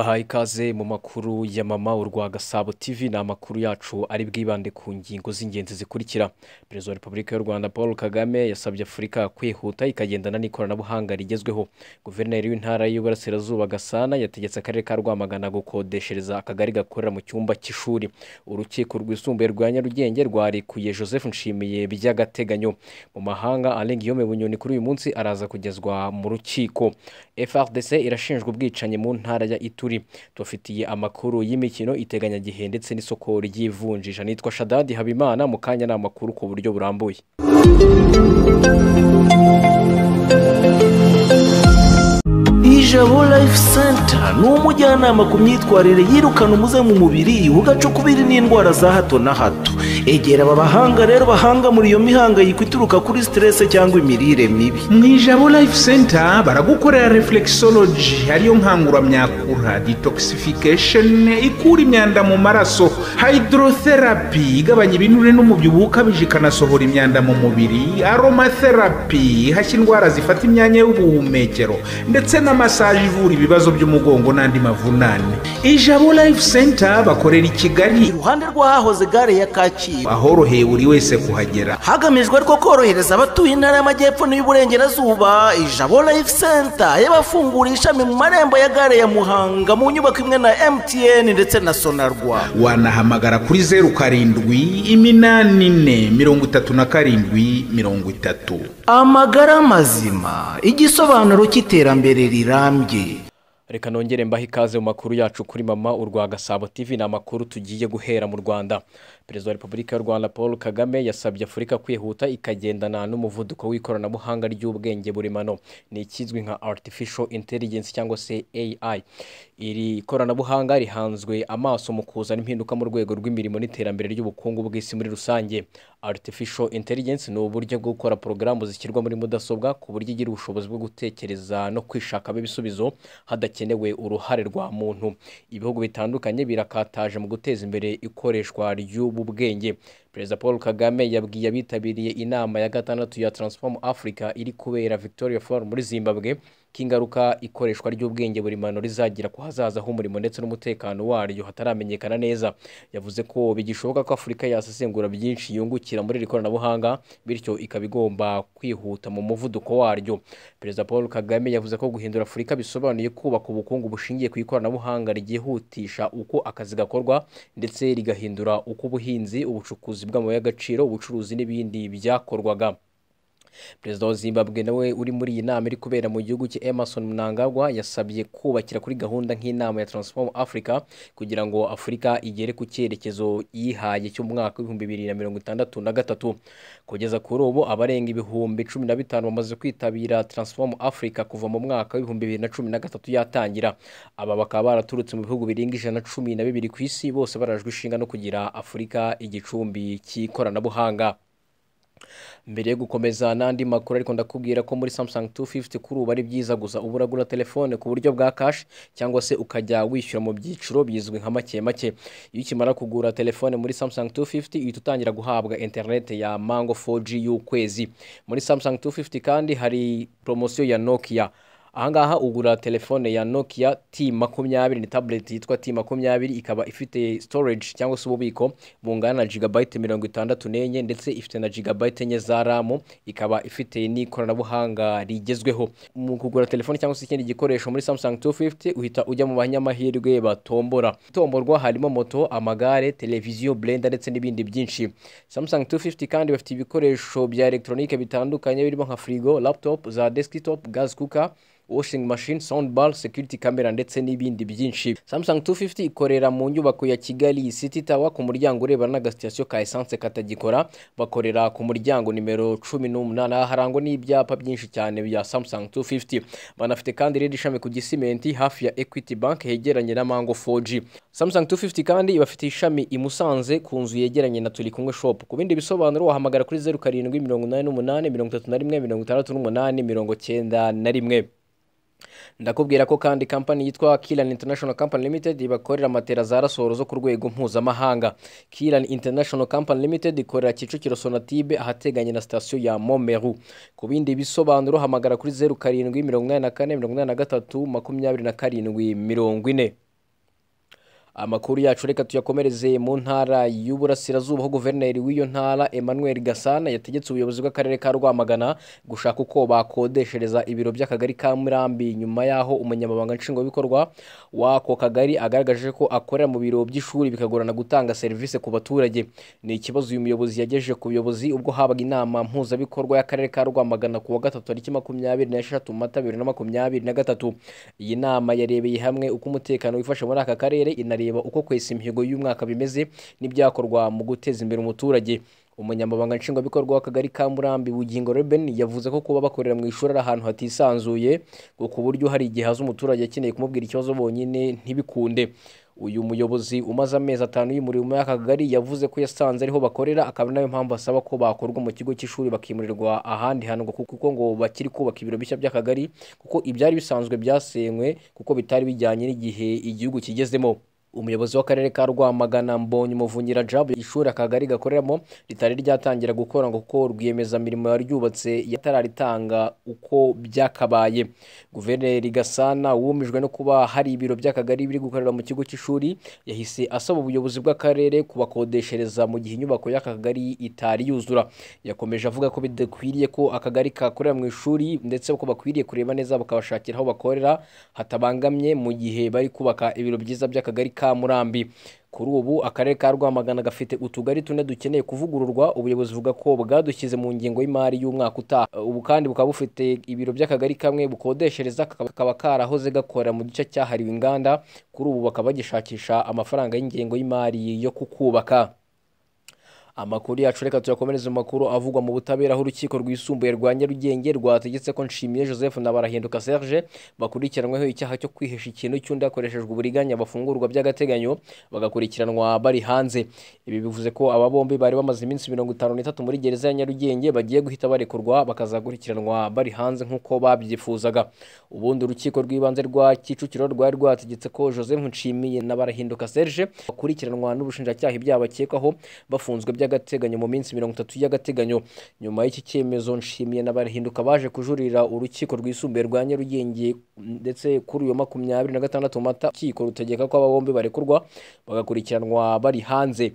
bahaye ikaze mu makuru ya mama urwa gasabo tv ni amakuru yacu ari bwibande ku ngingo z'ingenzi zikurikira perezida wa repubulika y'u rwanda paul kagame yasabye afurika kwihuta ikagendana n'ikoranabuhanga rigezweho guverineri w'intara y'uburasirazuba gasana yategetse akarere ka rwamagana gukodeshereza akagari gakorera mu cyumba cy'ishuri urukiko rwisumbuye rwa nyarugenge rwarikuye joseph nshimiye by'agateganyo mu mahanga arenga iyo bunyoni kuri uyu munsi araza kugezwa mu rukiko frdc irashinjwa ubwicanyi mu ntara ya ituri by'ukuri tubafitiye amakuru y'imikino iteganyagihe ndetse n'isoko ry'ivunjisha nitwa shadadi habimana mu kanya ni amakuru ku buryo burambuye ijabo life center ni umujyanama ku myitwarire yirukana umuze mu mubiri ugacukubiri n'indwara za hato na hato egera aba bahanga rero bahanga muri iyo mihangayiko ituruka kuri siterese cyangwa imirire mibi mu ijabo life center baragukorera reflexology ariyo nkanguramyakura detoxification ikura imyanda mu maraso hydrotherapy igabanya ibinure n'umubyibuho ukabije ikanasohora imyanda mu mubiri aromatherapy ihashya indwara zifata imyanya y'ubuhumekero ndetse n'amasa masaje ivura ibibazo by'umugongo n'andi mavunane ijabo life center bakorera i kigali iruhande rw'ahahoze gare ya kacyiru ahoroheye buri wese kuhagera hagamijwe ariko korohereza abatuye intara y'amajyepfo n'iy'uburengerazuba ijabo life center y'abafungura ishami mu marembo ya gare ya muhanga mu nyubako imwe na mtn ndetse na sonarwa wanahamagara kuri zeru karindwi iminani ine mirongo itatu na karindwi mirongo itatu amagara mazima igisobanuro cy'iterambere rirambye reka nongere mbaho ikaze mu makuru yacu kuri mama urwa gasabo tv ni amakuru tugiye guhera mu rwanda perezida wa repubulika y'u rwanda paul kagame yasabye afurika kwihuta ikagendana n'umuvuduko w'ikoranabuhanga ry'ubwenge buremano ni ikizwi nka artificial intelligence cyangwa se ai iri koranabuhanga rihanzwe amaso mu kuzana impinduka mu rwego rw'imirimo n'iterambere ry'ubukungu bw'isi muri rusange artificial intelligence ni uburyo bwo gukora porogaramu zishyirwa muri mudasobwa ku buryo igira ubushobozi bwo gutekereza no kwishakamo ibisubizo hadakenewe uruhare rwa muntu ibihugu bitandukanye birakataje mu guteza imbere ikoreshwa ry'ubu bwenge perezida paul kagame yabwiye abitabiriye inama ya gatandatu ya transform africa iri kubera victoria forum muri zimbabwe k'ingaruka ikoreshwa ry'ubwenge buri mano rizagira ku hazaza h'umurimo ndetse n'umutekano waryo hataramenyekana neza yavuze ko bigishoboka ko afurika yasesengura byinshi yungukira muri iri koranabuhanga bityo ikaba igomba kwihuta mu muvuduko waryo perezida paul kagame yavuze ko guhindura afurika bisobanuye kubaka ubukungu bushingiye ku ikoranabuhanga ryihutisha uko akazi gakorwa ndetse rigahindura uko ubuhinzi ubucukuzi bw'amabuye y'agaciro ubucuruzi n'ibindi byakorwaga perezida wa zimbabwe nawe uri muri iyi nama iri kubera mu gihugu cya emerson mnangagwa yasabye kubakira kuri gahunda nk'inama ya transform africa kugira ngo afurika igere ku cyerekezo yihaye cy'umwaka w'ibihumbi bibiri na mirongo itandatu na gatatu kugeza kuri ubu abarenga ibihumbi cumi na bitanu bamaze kwitabira transform africa kuva mu mwaka w'ibihumbi bibiri na cumi na gatatu yatangira aba bakaba baraturutse mu bihugu birenga ijana na cumi na bibiri ku isi bose barajwe ishinga no kugira afurika igicumbi cy'ikoranabuhanga mbere yo gukomeza n'andi makuru ariko ndakubwira ko muri Samsung 250 kuri ubu ari byiza gusa ubura gura telefone ku buryo bwa cash cyangwa se ukajya wishyura mu byiciro bizwi nka make make iyo ukimara kugura telefone muri Samsung 250 uhita utangira guhabwa internet ya Mango 4G y'ukwezi muri Samsung 250 kandi hari promosiyo ya Nokia ahangaha ugura telefone ya nokia t makumyabiri ni tabuleti yitwa t makumyabiri ikaba ifite storage cyangwa se ububiko bungana na jigabayite mirongo itandatu n'enye ndetse ifite na jigabayite enye za ramu ikaba ifite n'ikoranabuhanga rigezweho mu kugura telefone cyangwa se ikindi gikoresho muri samsung 250 uhita ujya mu banyamahirwe batombora itomborwa harimo moto amagare televiziyo blender ndetse n'ibindi byinshi samsung 250 kandi bafite ibikoresho bya elegitoronike bitandukanye birimo nka firigo laptop za desktop gas cooker washing machine sound bar security camera ndetse n'ibindi byinshi Samsung 250 ikorera mu nyubako ya Kigali City Tower ku muryango urebana n'agasitasiyo ka essence katagikora bakorera ku muryango nimero cumi n’umunani harangwa n'ibyapa byinshi cyane bya Samsung 250 banafite kandi redi ishami ku gisimenti hafi ya Equity Bank hegeranye na Mango 4G Samsung 250 kandi ibafite ishami i Musanze ku nzu yegeranye na Turi kumwe shop ku bindi bisobanuro wahamagara kuri zeru karindwi mirongo inani n'umunani mirongo itatu na rimwe mirongo itandatu n'umunani mirongo cyenda na rimwe ndakubwira ko kandi kampani yitwa kirani international company limited bakorera matera za rasoro zo ku rwego mpuzamahanga kirani international company limited ikorera kicukiro sonatibe ahateganye na sitasiyo ya momeru ku bindi bisobanuro hamagara kuri zeru karindwi mirongo inani na kane mirongo inani na gatatu makumyabiri na karindwi mirongo ine amakuru yacu reka tuyakomereze mu ntara y'uburasirazuba aho guverineri w'iyo ntara emmanuel gasana yategetse ubuyobozi bw'akarere ka rwamagana gushaka uko bakodeshereza ibiro by'akagari ka murambi nyuma y'aho umunyamabanga nshingwabikorwa w'ako kagari agaragaje ko akorera mu biro by'ishuri bikagorana gutanga serivisi ku baturage ni ikibazo uyu muyobozi yagejeje ku buyobozi ubwo habaga inama mpuzabikorwa y'akarere ka rwamagana ku wa gatatu tariki makumyabiri n'eshatu mata bibiri na makumyabiri na gatatu iyi nama yarebeye hamwe uko umutekano wifashe muri aka karere inari tukareba uko kwesa imihigo y'umwaka bimeze n'ibyakorwa mu guteza imbere umuturage umunyamabanga nshingwabikorwa w'akagari ka murambi bugingo reben yavuze ko kuba bakorera mu ishuri ari ahantu hatisanzuye ngo ku buryo hari igihe haza umuturage akeneye kumubwira ikibazo bonyine ntibikunde uyu muyobozi umaze amezi atanu yimuriwe aka kagari yavuze ko yasanze ariho bakorera akaba nayo mpamvu asaba ko bakorwa mu kigo cy'ishuri bakimurirwa ahandi hantu kuko ngo bakiri kubaka ibiro bishya by'akagari kuko ibyari bisanzwe byasenywe kuko bitari bijyanye n'igihe igihugu kigezemo umuyobozi w'akarere ka rwamagana mbonye umuvunyira jabu ishuri akagari gakoreramo ritari ryatangira gukora ngo kuko rwiyemezamirimo yari ryubatse yatararitanga uko byakabaye guverineri gasana wumijwe no kuba hari ibiro by'akagari biri gukorera mu kigo cy'ishuri yahise asaba ubuyobozi bw'akarere kubakodeshereza mu gihe inyubako y'akagari itari yuzura yakomeje avuga ko bidakwiriye ko akagari kakorera mu ishuri ndetse ko bakwiriye kureba neza bakabashakira aho bakorera hatabangamye mu gihe bari kubaka ibiro byiza by'akagari ka murambi kuri ubu akarere ka rwamagana gafite utugari tune dukeneye kuvugururwa ubuyobozi buvuga ko bwadushyize mu ngingo y'imari y'umwaka utaha ubu kandi bukaba bufite ibiro by'akagari kamwe bukodeshereza kakaba karahoze gakorera mu duce cyahariwe inganda kuri ubu bakaba bagishakisha amafaranga y'ingengo y'imari yo kukubaka amakuru yacu reka tuyakomereze mu makuru avugwa mu butabera aho urukiko rwisumbuye rwa nyarugenge rwategetse ko nshimiye joseph na barahinduka serge bakurikiranweho icyaha cyo kwihesha ikintu cy'undi hakoreshejwe uburiganya bafungurwa by'agateganyo bagakurikiranwa bari hanze ibi bivuze ko aba bombi bari bamaze iminsi mirongo itanu n'itatu muri gereza ya nyarugenge bagiye guhita barekurwa bakazakurikiranwa bari hanze nk'uko babyifuzaga ubundi urukiko rw'ibanze rwa kicukiro rwari rwategetse ko joseph nshimiye na barahinduka serge bakurikiranwa n'ubushinjacyaha ibyaha bakekwaho bafunzwe by'agateganyo by'agateganyo mu minsi mirongo itatu y'agateganyo nyuma y'iki cyemezo nshimiye n'abahinduka baje kujurira urukiko rwisumbuye rwa nyarugenge ndetse kuri uyu makumyabiri na gatandatu mata urukiko rutegeka ko aba bombi barekurwa bagakurikiranwa bari hanze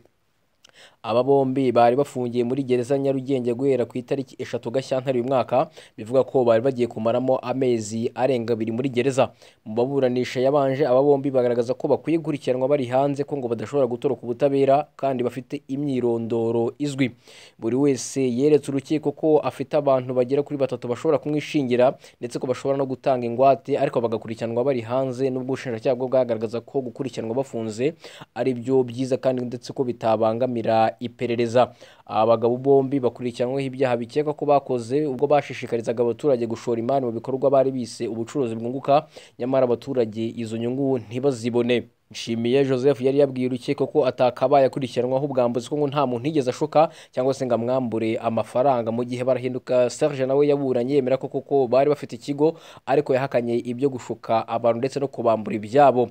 aba bombi bari bafungiye muri gereza nyarugenge guhera ku itariki eshatu gashyantare uyu mwaka bivuga ko bari bagiye kumaramo amezi arenga abiri muri gereza mu baburanisha yabanje aba bombi bagaragaza ko bakwiye gukurikiranwa bari hanze ko ngo badashobora gutoroka ubutabera kandi bafite imyirondoro izwi buri wese yeretse urukiko ko afite abantu bagera kuri batatu bashobora kumwishingira ndetse ko bashobora no gutanga ingwate ariko bagakurikiranwa bari hanze n'ubwo ubushinjacyaha bwagaragaza ko gukurikiranwa bafunze ari byo byiza kandi ndetse ko bitabangamira iperereza abagabo bombi bakurikiranyweho ibyaha bikekwa ko bakoze ubwo bashishikarizaga abaturage gushora imari mu bikorwa bari bise ubucuruzi bwunguka nyamara abaturage izo nyungu ntibazibone nshimiye joseph yari yabwiye urukiko ko atakabaye akurikiranwaho ubwambuzi ko ngo nta muntu yigeze ashuka cyangwa se ngo amwambure amafaranga mu gihe barahinduka serge nawe yaburanye yemera ko koko bari bafite ikigo ariko yahakanye ibyo gushuka abantu ndetse no kubambura ibyabo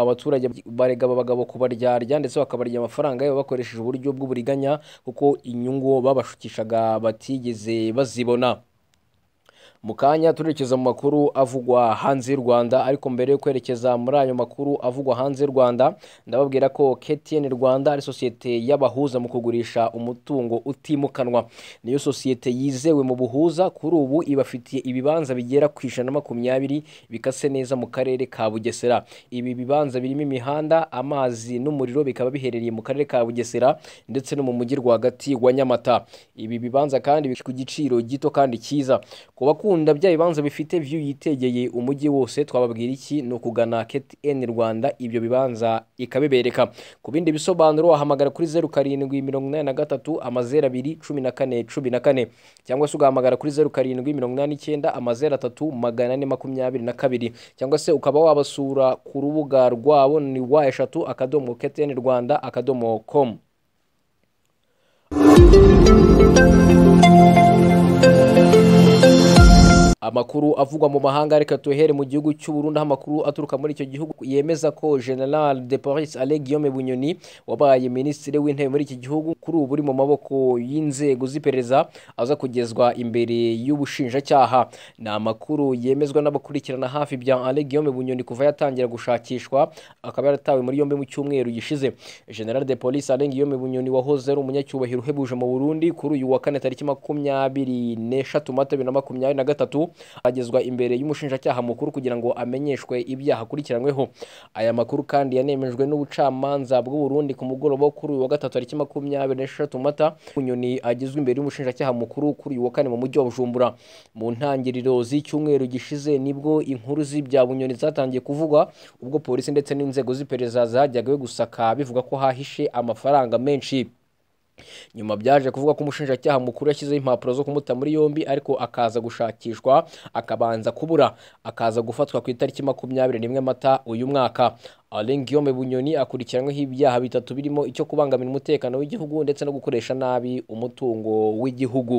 abaturage barega aba bagabo kubaryarya ndetse bakabarya amafaranga yabo bakoresheje uburyo bw'uburiganya kuko inyungu babashukishaga batigeze bazibona mu kanya turerekeza mu makuru avugwa hanze y'u rwanda ariko mbere yo kwerekeza muri ayo makuru avugwa hanze y'u rwanda ndababwira ko ktn rwanda ari sosiyete y'abahuza mu kugurisha umutungo utimukanwa niyo sosiyete yizewe mu buhuza kuri ubu ibafitiye ibibanza bigera ku ijana na makumyabiri bikase neza mu karere ka bugesera ibi bibanza birimo imihanda amazi n'umuriro bikaba biherereye mu karere ka bugesera ndetse no mu mujyi rwagati wa nyamata ibi bibanza kandi ku giciro gito kandi cyiza kuba ku abakunda bya bibanza bifite view yitegeye umujyi wose twababwira iki ni ukugana KTN Rwanda ibyo bibanza ikabibereka ku bindi bisobanuro wahamagara kuri zeru karindwi mirongo inani na gatatu amazeru abiri cumi na kane cumi na kane cyangwa se ugahamagara kuri zeru karindwi mirongo inani n'icyenda amazeru atatu magana ane makumyabiri na kabiri cyangwa se ukaba wabasura ku rubuga rwabo ni wa eshatu akadomo KTN Rwanda akadomo komu amakuru avugwa mu mahanga reka tuhere mu gihugu cy'u Burundi amakuru aturuka muri icyo gihugu yemeza ko General de Police Ale Bunyoni wabaye Minisitiri w'intebe muri iki gihugu kuri ubu uri mu maboko y'inzego z'iperereza aza kugezwa imbere y'ubushinjacyaha ni amakuru yemezwa n'abakurikirana hafi bya Ale Guillaume Bunyoni kuva yatangira gushakishwa akaba yaratawe muri yombi mu cyumweru gishize General de Police Ale Guillaume Bunyoni wahoze ari umunyacyubahiro uhebuje mu Burundi kuri uyu wa kane tariki makumyabiri n'eshatu mata bibiri na makumyabiri na gatatu agezwa imbere y'umushinjacyaha mukuru kugira ngo amenyeshwe ibyaha akurikiranyweho aya makuru kandi yanemejwe n'ubucamanza bw’u Burundi ku mugoroba kuri uyu wa gatatu tariki makumyabiri n'esheshatu mata nyoni agizwe imbere y'umushinjacyaha mukuru kuri uyu wa kane mu mujyi wa bujumbura mu ntangiriro z'icyumweru gishize nibwo inkuru z'ibya bunyoni zatangiye kuvugwa ubwo polisi ndetse n'inzego z'iperereza zajyaga gusaka bivuga ko hahishe amafaranga menshi nyuma byaje kuvuga ko umushinjacyaha mukuru yashyizeho impapuro zo kumuta muri yombi ariko akaza gushakishwa akabanza kubura akaza gufatwa ku itariki makumyabiri n'imwe mata uyu mwaka Alain Guillaume Bunyoni akurikiranyweho ibyaha bitatu birimo icyo kubangamira umutekano w'igihugu ndetse no gukoresha nabi umutungo w'igihugu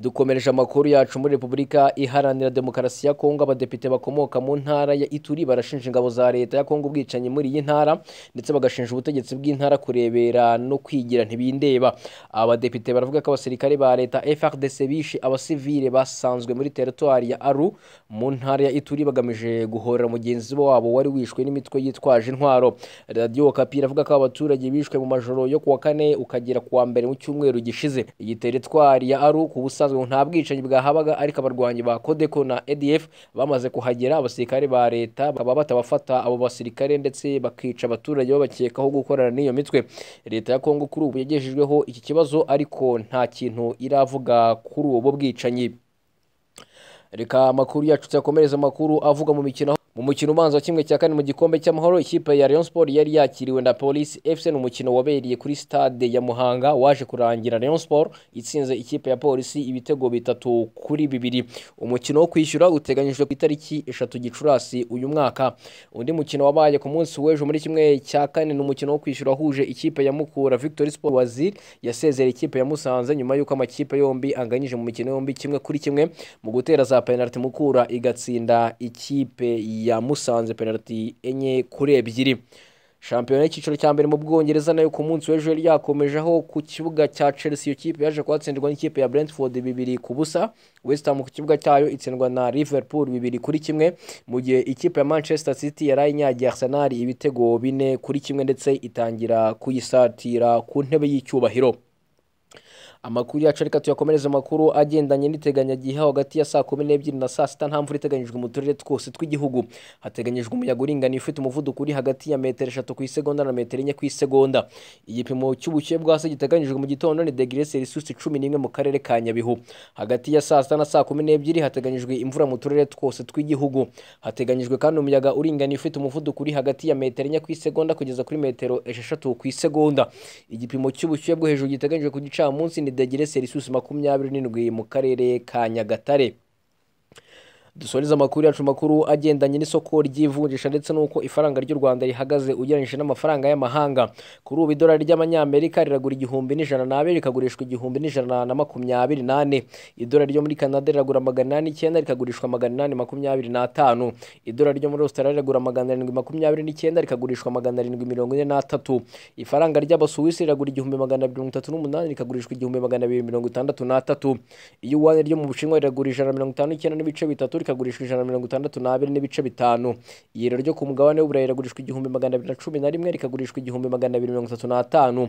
dukomereje amakuru yacu muri repubulika iharanira demokarasi ya kongo abadepite bakomoka mu ntara ya ituri barashinja ingabo za leta ya kongo ubwicanyi muri iyi ntara ndetse bagashinja ubutegetsi bw'intara kurebera no kwigira ntibindeba abadepite baravuga ko abasirikare ba leta frdc bishe abasivile basanzwe muri teritwari ya aru mu ntara ya ituri bagamije guhorera mugenzi wabo wari wishwe n'imitwe yitwaje intwaro radiyo kapi avuga ko abaturage bishwe mu majoro yo kuwa kane ukagera kuwa mbere mu cyumweru gishize iyi teritwari ya aru ku busanzwe ubusanzwe nta bwicanyi bwahabaga ariko abarwanyi ba kodeko na edf bamaze kuhagera abasirikare ba leta bakaba batabafata abo basirikare ndetse bakica abaturage babakekaho gukorana n'iyo mitwe leta ya kongo kuri ubu yagejejweho iki kibazo ariko nta kintu iravuga kuri ubu bwicanyi reka amakuru yacu tuyakomereza amakuru avuga mu mikino mu mukino ubanza wa kimwe cya kane mu gikombe cy'amahoro ikipe ya Rayon Sport yari yakiriwe na Police FC ni umukino wabereye kuri stade ya Muhanga waje kurangira Rayon Sport itsinze ikipe ya polisi ibitego bitatu kuri bibiri umukino wo kwishyura uteganyijwe ku itariki eshatu Gicurasi uyu mwaka undi mukino wabaye ku munsi w'ejo muri kimwe cya kane ni umukino wo kwishyura huje ikipe ya Mukura Victory Sport Wazir yasezera ikipe ya Musanze nyuma y'uko amakipe yombi anganyije mu mikino yombi kimwe kuri kimwe mu gutera za penalty Mukura igatsinda ikipe ya ya musanze penaliti enye kuri ebyiri shampiyona y'icyiciro cya mbere mu bwongereza nayo ku munsi w'ejo yari yakomeje aho ku kibuga cya chelsea iyo kipe yaje kuhatsindirwa n'ikipe ya brentford bibiri ku busa west ku kibuga cyayo itsindwa na liverpool bibiri kuri kimwe mu gihe ikipe ya manchester city yari inyagiye arsenal ibitego bine kuri kimwe ndetse itangira kuyisatira ku ntebe y'icyubahiro amakuru yacu reka tuyakomereze amakuru agendanye n'iteganyagihe hagati ya saa kumi n'ebyiri na saa sita nta mvura iteganyijwe mu turere twose tw'igihugu hateganyijwe umuyaga uringaniye ufite umuvuduko uri hagati ya metero eshatu ku isegonda na metero enye ku isegonda igipimo cy'ubushyuhe bw'asi giteganyijwe mu gitondo ni degire selisiyusi cumi n'imwe mu karere ka nyabihu hagati ya saa sita na saa kumi n'ebyiri hateganyijwe imvura mu turere twose tw'igihugu hateganyijwe kandi umuyaga uringaniye ufite umuvuduko uri hagati ya metero enye ku isegonda kugeza kuri metero eshatu ku isegonda igipimo cy'ubushyuhe bwo hejuru giteganyijwe ku gicamunsi degire serisiusi makumyabiri n'indwi mu karere ka nyagatare dusoreze amakuru yacu makuru agendanye n'isoko ry'ivunjisha ndetse n'uko ifaranga ry'u rwanda rihagaze ugereranyije n'amafaranga y'amahanga kuri ubu idolari ry'amanyamerika riragura igihumbi n'ijana n'abiri rikagurishwa igihumbi n'ijana na makumyabiri n'ane idolari ryo muri canada riragura magana inani n'icyenda rikagurishwa magana inani makumyabiri n'atanu idolari ryo muri australia riragura magana arindwi makumyabiri n'icyenda rikagurishwa magana arindwi mirongo ine n'atatu ifaranga ry'abasuwisi riragura igihumbi magana mirongo itatu n'umunani rikagurishwa igihumbi magana abiri mirongo itandatu n'atatu iyo uwane ryo mu bushinwa riragura ijana mirongo itanu n'icyenda n'ibice bitatu agurishwa ijana na mirongo itandatu n'abiri n'ibice bitanu iyero ryo ku mugabane w'uburayi riragurishwa igihumbi magana abiri na cumi na rimwe rikagurishwa igihumbi magana abiri mirongo itatu n'atanu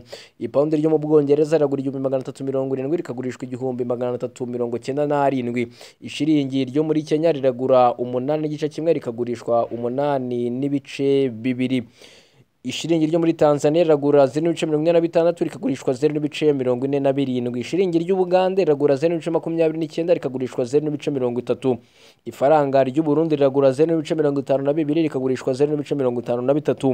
ipawundi ryo mu bwongereza riragura igihumbi magana atatu mirongo irindwi rikagurishwa igihumbi magana atatu mirongo icyenda n'arindwi ishiringi ryo muri kenya riragura umunani n'igice kimwe rikagurishwa umunani n'ibice bibiri ishiringi ryo muri tanzania riragura zeru n'ibice mirongo ine na bitandatu rikagurishwa zeru n'ibice mirongo ine na birindwi ishiringi ry'ubugande riragura zeru n'ibice makumyabiri n'icyenda rikagurishwa zeru n'ibice mirongo itatu ifaranga ry'uburundi riragura zeru n'ibice mirongo itanu na bibiri rikagurishwa zeru n'ibice mirongo itanu na bitatu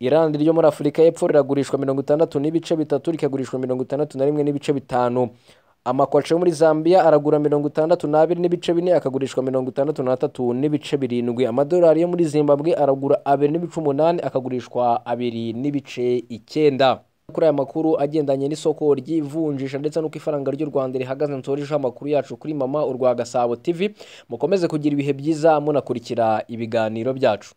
irandi ryo muri afurika y'epfo riragurishwa mirongo itandatu n'ibice bitatu rikagurishwa mirongo itandatu na rimwe n'ibice bitanu amakoaca yo muri zambia aragura mirongo itandatu n'abiri n'ibice bine akagurishwa mirongo itandatu n'atatu n'ibice birindwi amadolari yo muri zimbabwe aragura abiri n'ibice umunani akagurishwa abiri n'ibice icyenda kuri aya makuru agendanye n'isoko ry'ivunjisha ndetse n'uko ifaranga ry'u rwanda rihagaze nsorejeho amakuru yacu kuri mama urwa gasabo tv mukomeze kugira ibihe byiza munakurikira ibiganiro byacu